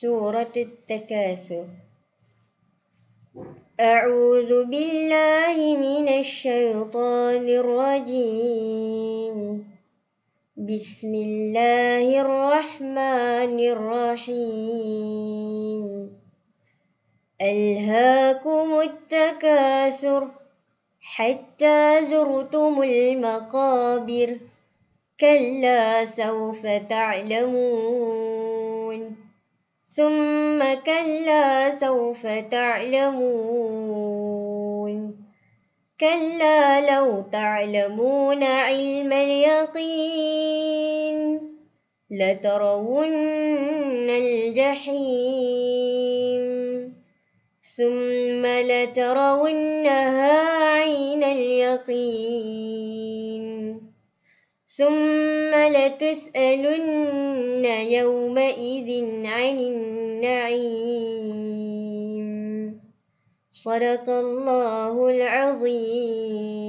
سورة التكاثر أعوذ بالله من الشيطان الرجيم بسم الله الرحمن الرحيم ألهاكم التكاثر حتى زرتم المقابر كلا سوف تعلمون ثم كلا سوف تعلمون كلا لو تعلمون علم اليقين لترون الجحيم ثم لترونها عين اليقين ثم لتسألن يومئذ عن النعيم صدق الله العظيم